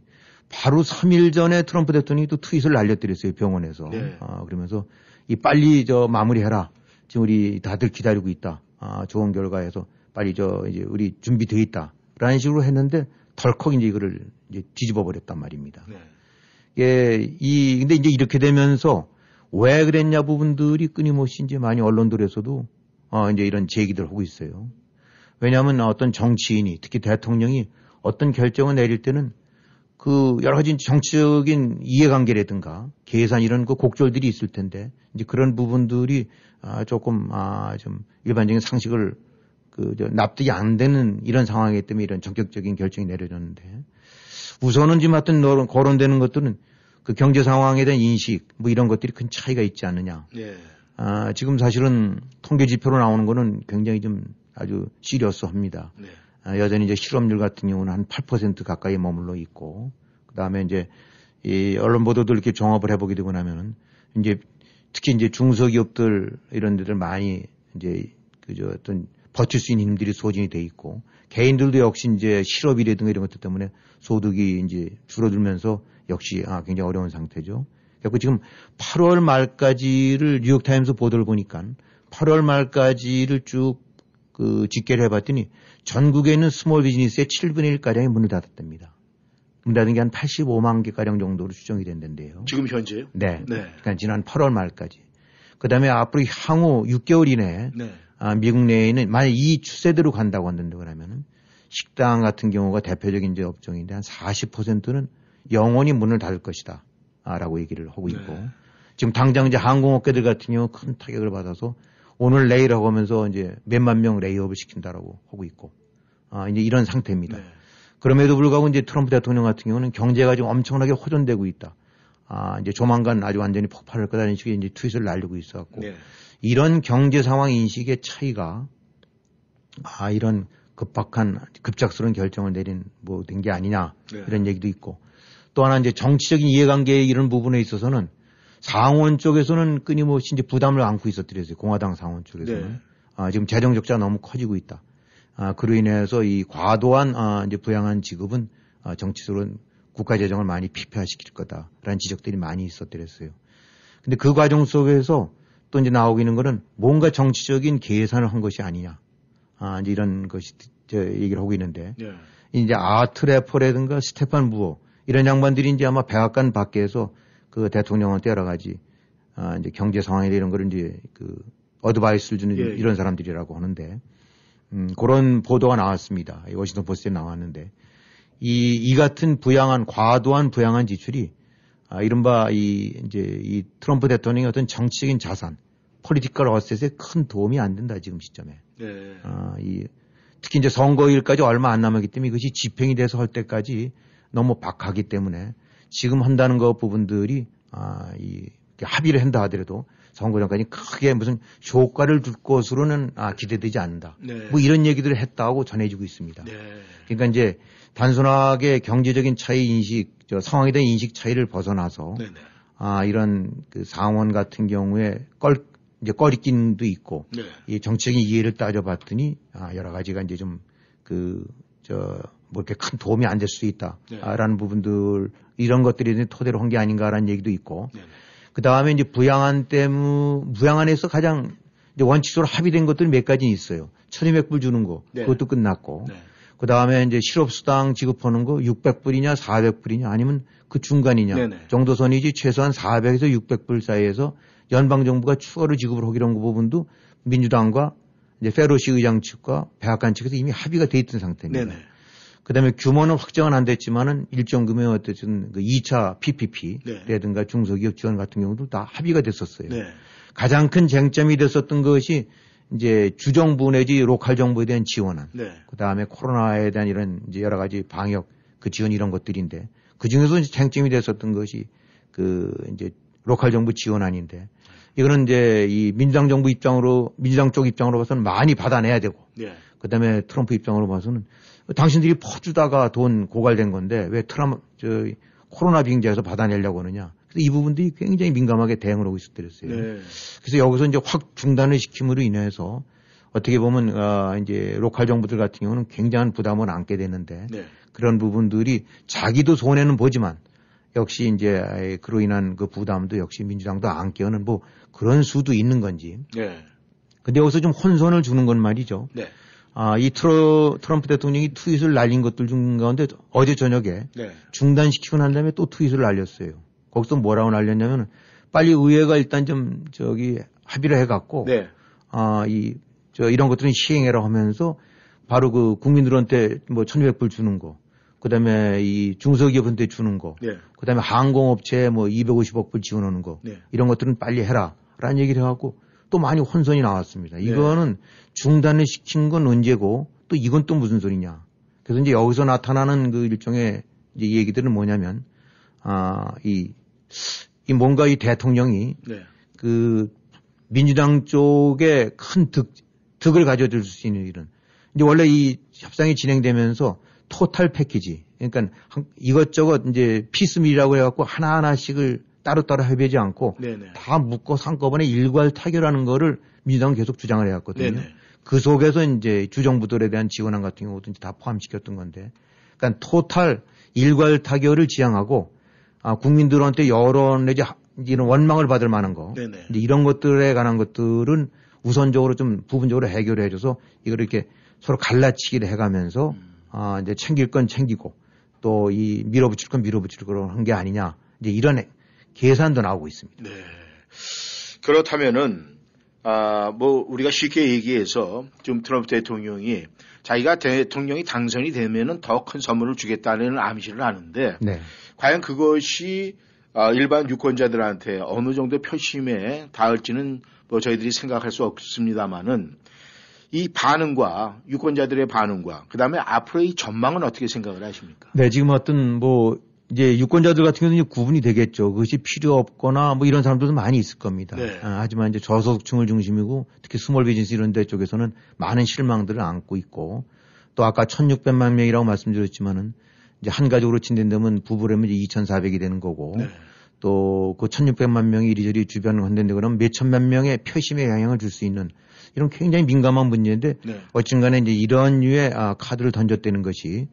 바로 3일 전에 트럼프 대통령이 또 트윗을 날려드렸어요. 병원에서. 네. 아, 그러면서 이 빨리 저 마무리해라. 지금 우리 다들 기다리고 있다. 아, 좋은 결과에서 빨리 저 이제 우리 준비돼 있다. 라는 식으로 했는데 덜컥 이제 이거를 이제 뒤집어 버렸단 말입니다. 네. 예, 이, 근데 이제 이렇게 되면서 왜 그랬냐 부분들이 끊임없이 이제 많이 언론들에서도 어, 이제 이런 제기들 하고 있어요. 왜냐하면 어떤 정치인이 특히 대통령이 어떤 결정을 내릴 때는 그 여러 가지 정치적인 이해관계라든가 계산 이런 그 곡절들이 있을 텐데 이제 그런 부분들이 아 조금 아 좀 일반적인 상식을 그저 납득이 안 되는 이런 상황이기 때문에 이런 전격적인 결정이 내려졌는데 우선은 지금 하여튼 거론되는 것들은 그 경제 상황에 대한 인식 뭐 이런 것들이 큰 차이가 있지 않느냐. 예. 아, 지금 사실은 통계 지표로 나오는 거는 굉장히 좀 아주 시리어스합니다 네. 아, 여전히 이제 실업률 같은 경우는 한 8% 가까이 머물러 있고 그다음에 이제 이 언론 보도도 이렇게 종합을 해보게 되고 나면은 이제 특히 이제 중소기업들 이런 데들 많이 이제 그저 어떤 버틸 수 있는 힘들이 소진이 돼 있고 개인들도 역시 이제 실업이라든가 이런 것들 때문에 소득이 이제 줄어들면서 역시 아 굉장히 어려운 상태죠. 그래서 지금 8월 말까지를 뉴욕타임스 보도를 보니까 8월 말까지를 쭉그 집계를 해봤더니 전국에 있는 스몰 비즈니스의 7분의 1가량이 문을 닫았답니다. 문 닫은 게 한 85만 개가량 정도로 추정이 된다데요 지금 현재요? 네. 네. 그러니까 지난 8월 말까지. 그 다음에 앞으로 향후 6개월 이내에 네. 아, 미국 내에는 만약 이 추세대로 간다고 한다는데 그러면 식당 같은 경우가 대표적인 이제 업종인데 한 40%는 영원히 문을 닫을 것이다. 아, 라고 얘기를 하고 있고 네. 지금 당장 이제 항공업계들 같은 경우 큰 타격을 받아서 오늘 레이라고 하면서 이제 몇만 명 레이업을 시킨다라고 하고 있고 아, 이제 이런 상태입니다. 네. 그럼에도 불구하고 이제 트럼프 대통령 같은 경우는 경제가 지금 엄청나게 호전되고 있다. 아, 이제 조만간 아주 완전히 폭발할 거다는 식의 이제 트윗을 날리고 있어 갖고 네. 이런 경제 상황 인식의 차이가 아, 이런 급박한 급작스러운 결정을 내린 뭐 된 게 아니냐 네. 이런 얘기도 있고 또 하나 이제 정치적인 이해관계의 이런 부분에 있어서는 상원 쪽에서는 끊임없이 이제 부담을 안고 있었더랬어요. 공화당 상원 쪽에서는. 네. 아, 지금 재정 적자가 너무 커지고 있다. 아, 그로 인해서 이 과도한 아, 이제 부양한 지급은 아, 정치적으로는 국가 재정을 많이 피폐화시킬 거다라는 지적들이 많이 있었더랬어요. 근데 그 과정 속에서 또 이제 나오기는 거는 뭔가 정치적인 계산을 한 것이 아니냐. 아, 이제 이런 것이 저 얘기를 하고 있는데 네. 이제 아트레퍼라든가 스테판 무어 이런 양반들이 이제 아마 백악관 밖에서 그 대통령은 여러 가지 아, 어, 이제 경제 상황이나 이런 거를 이제 그 어드바이스를 주는 예, 예. 이런 사람들이라고 하는데 음, 그런 보도가 나왔습니다. 워싱턴 포스트에 나왔는데 이, 이 같은 부양한 과도한 부양한 지출이 아, 이른바 이 이제 이 트럼프 대통령의 어떤 정치적인 자산, 폴리티컬 어셋에 큰 도움이 안 된다 지금 시점에. 네. 아, 이 특히 이제 선거일까지 얼마 안 남았기 때문에 이것이 집행이 돼서 할 때까지 너무 박하기 때문에 지금 한다는 것 부분들이 아, 이 합의를 한다 하더라도 선거 전까지 크게 무슨 효과를 줄 것으로는 아, 기대되지 않는다. 네. 뭐 이런 얘기들을 했다고 전해지고 있습니다. 네. 그러니까 이제 단순하게 경제적인 차이 인식, 저 상황에 대한 인식 차이를 벗어나서 네. 네. 아, 이런 그 상원 같은 경우에 껄, 이제 꺼리낌도 있고 네. 이 정책의 이해를 따져봤더니 아, 여러 가지가 이제 좀 그, 저, 뭐 이렇게 큰 도움이 안 될 수 있다라는 네. 아, 부분들 이런 것들이 토대로 한 게 아닌가라는 얘기도 있고 네. 그 다음에 이제 부양안 때문 부양안에서 가장 원칙적으로 합의된 것들이 몇 가지 있어요. 천이백불 주는 거 네. 그것도 끝났고 네. 그 다음에 이제 실업수당 지급하는 거 600불이냐 400불이냐 아니면 그 중간이냐 네, 네. 정도 선이지 최소한 400에서 600불 사이에서 연방정부가 추가로 지급을 하기로 한그 부분도 민주당과 이제 페로시 의장 측과 백악관 측에서 이미 합의가 돼 있던 상태입니다. 네, 네. 그 다음에 규모는 확정은 안 됐지만은 일정 금액 어쨌든 그 2차 PPP라든가 네. 중소기업 지원 같은 경우도 다 합의가 됐었어요. 네. 가장 큰 쟁점이 됐었던 것이 이제 주정부 내지 로컬 정부에 대한 지원안. 네. 그 다음에 코로나에 대한 이런 이제 여러 가지 방역 그 지원 이런 것들인데 그 중에서 쟁점이 됐었던 것이 그 이제 로컬 정부 지원안인데 이거는 이제 이 민주당 정부 입장으로 민주당 쪽 입장으로 봐서는 많이 받아내야 되고 네. 그다음에 트럼프 입장으로 봐서는 당신들이 퍼주다가 돈 고갈된 건데 왜 트럼 저 코로나 빙자에서 받아내려고 하느냐. 그래서 이 부분들이 굉장히 민감하게 대응을 하고 있었더랬어요. 네. 그래서 여기서 이제 확 중단을 시킴으로 인해서 어떻게 보면 어 이제 로컬 정부들 같은 경우는 굉장한 부담을 안게 되는데 네. 그런 부분들이 자기도 손해는 보지만 역시 이제 그로 인한 그 부담도 역시 민주당도 안깨는뭐 그런 수도 있는 건지. 네. 근데 여기서 좀 혼선을 주는 건 말이죠. 네. 아, 이 트러, 트럼프 대통령이 트윗을 날린 것들 중 가운데 어제 저녁에 네. 중단시키고 난 다음에 또 트윗을 날렸어요. 거기서 뭐라고 날렸냐면 빨리 의회가 일단 좀 저기 합의를 해갖고 네. 아, 이, 저 이런 것들은 시행해라 하면서 바로 그 국민들한테 뭐 1200불 주는 거. 그 다음에 이 중소기업한테 주는 거. 네. 그 다음에 항공업체에 뭐 250억 불 지원하는 거. 네. 이런 것들은 빨리 해라. 라는 얘기를 해갖고 또 많이 혼선이 나왔습니다. 네. 이거는 네. 중단을 시킨 건 언제고 또 이건 또 무슨 소리냐. 그래서 이제 여기서 나타나는 그 일종의 이제 얘기들은 뭐냐면 아, 이, 이 뭔가 이 대통령이 네. 그 민주당 쪽에 큰 득, 득을 가져줄 수 있는 일은 이제 원래 이 협상이 진행되면서 토탈 패키지 그러니까 이것저것 이제 피스밀이라고 해갖고 하나하나씩을 따로따로 협의하지 않고 네네. 다 묶어서 한꺼번에 일괄 타결하는 거를 민주당은 계속 주장을 해왔거든요. 네네. 그 속에서 이제 주정부들에 대한 지원안 같은 경우도 이제 다 포함시켰던 건데 그러니까 토탈 일괄 타결을 지향하고 아, 국민들한테 여론 내지 이런 원망을 받을 만한 거네제 이런 것들에 관한 것들은 우선적으로 좀 부분적으로 해결해 줘서 이걸 이렇게 서로 갈라치기를 해가면서 음. 아, 이제 챙길 건 챙기고 또 이 밀어붙일 건 밀어붙일 그로한 게 아니냐 이제 이런 계산도 나오고 있습니다. 네. 그렇다면은 아, 뭐 우리가 쉽게 얘기해서 좀 트럼프 대통령이 자기가 대통령이 당선이 되면은 더 큰 선물을 주겠다는 암시를 하는데 네. 과연 그것이 아, 일반 유권자들한테 어느 정도 표심에 닿을지는 뭐 저희들이 생각할 수 없습니다만은 이 반응과 유권자들의 반응과 그다음에 앞으로의 전망은 어떻게 생각을 하십니까? 네, 지금 어떤 뭐 이제 유권자들 같은 경우는 구분이 되겠죠. 그것이 필요 없거나 뭐 이런 사람들도 많이 있을 겁니다. 네. 아, 하지만 이제 저소득층을 중심이고 특히 스몰 비즈니스 이런 데 쪽에서는 많은 실망들을 안고 있고 또 아까 1600만 명이라고 말씀드렸지만은 이제 한 가족으로 친된다면 부부라면 이제 2400이 되는 거고 네. 또그 1600만 명이 이리저리 주변 을 한다는데 그럼 몇천만 명의 표심에 영향을 줄 수 있는 이런 굉장히 민감한 문제인데 네. 어쨌간에 이제 이런 류의 아, 카드를 던졌다는 것이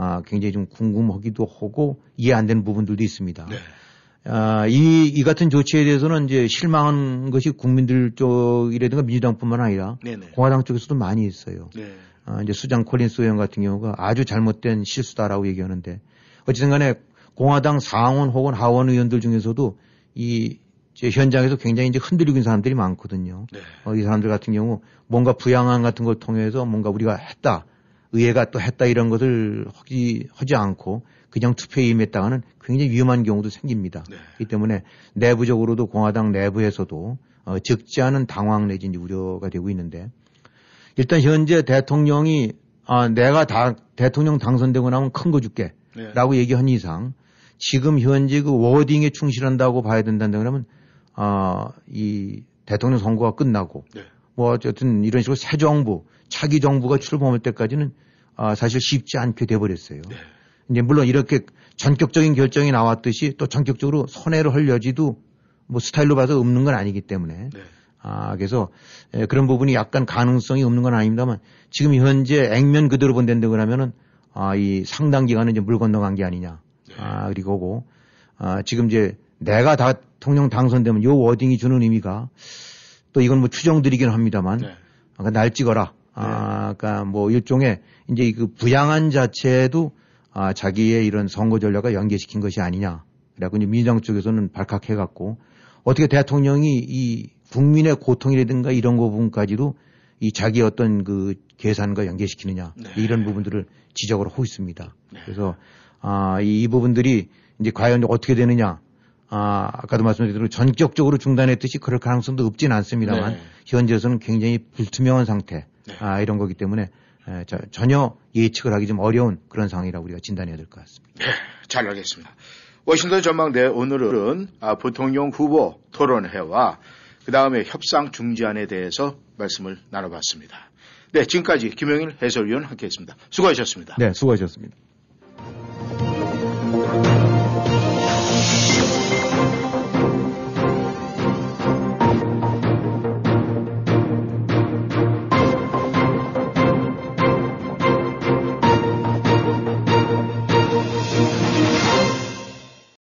아, 굉장히 좀 궁금하기도 하고 이해 안 되는 부분들도 있습니다. 네. 아, 이, 이 같은 조치에 대해서는 이제 실망한 것이 국민들 쪽이라든가 민주당뿐만 아니라 네네. 네. 공화당 쪽에서도 많이 있어요. 네. 아, 이제 수장 콜린스 의원 같은 경우가 아주 잘못된 실수다라고 얘기하는데 어쨌든 간에 공화당 상원 혹은 하원 의원들 중에서도 이 현장에서 굉장히 이제 흔들리고 있는 사람들이 많거든요. 네. 어, 이 사람들 같은 경우 뭔가 부양안 같은 걸 통해서 뭔가 우리가 했다. 의회가 또 했다 이런 것을 하기, 하지 않고 그냥 투표에 임했다가는 굉장히 위험한 경우도 생깁니다. 네. 그렇기 때문에 내부적으로도 공화당 내부에서도 어, 적지 않은 당황 내지 우려가 되고 있는데 일단 현재 대통령이 아, 내가 다 대통령 당선되고 나면 큰 거 줄게 네. 라고 얘기한 이상 지금 현재 그 워딩에 충실한다고 봐야 된다는 그러면 아, 이 대통령 선거가 끝나고 네. 뭐 어쨌든 이런 식으로 새 정부 차기 정부가 출범할 때까지는 아, 사실 쉽지 않게 돼버렸어요. 네. 이제 물론 이렇게 전격적인 결정이 나왔듯이 또 전격적으로 선회를 할 여지도 뭐 스타일로 봐서 없는 건 아니기 때문에 네. 아, 그래서 에, 예, 그런 부분이 약간 가능성이 없는 건 아닙니다만 지금 현재 액면 그대로 본다는데그러면은 아, 이 상당 기간은 이제 물 건너간 게 아니냐. 네. 아, 그리고고 아, 지금 이제 내가 다 통령 당선되면 요 워딩이 주는 의미가 또 이건 뭐 추정드리긴 합니다만 네. 아, 날 찍어라. 네. 아, 그니까뭐 일종의 이제 그부양한 자체도 아, 자기의 이런 선거 전략과 연계시킨 것이 아니냐. 라고 이제 민주당 쪽에서는 발칵해갖고 어떻게 대통령이 이 국민의 고통이라든가 이런 부분까지도 이 자기 어떤 그 계산과 연계시키느냐 네. 이런 부분들을 지적을 하고 있습니다. 네. 그래서 아, 이, 이 부분들이 이제 과연 어떻게 되느냐 아, 아까도 말씀드린 대로 전격적으로 중단했듯이 그럴 가능성도 없진 않습니다만 네. 현재에서는 굉장히 불투명한 상태. 네. 아, 이런 거기 때문에 에, 저, 전혀 예측을 하기 좀 어려운 그런 상황이라 고 우리가 진단해야 될 것 같습니다. 네, 잘 알겠습니다. 워싱턴 전망대 오늘은 아, 보통령 후보 토론회와 그 다음에 협상 중지안에 대해서 말씀을 나눠봤습니다. 네, 지금까지 김영일 해설위원 함께했습니다. 수고하셨습니다. 네, 수고하셨습니다.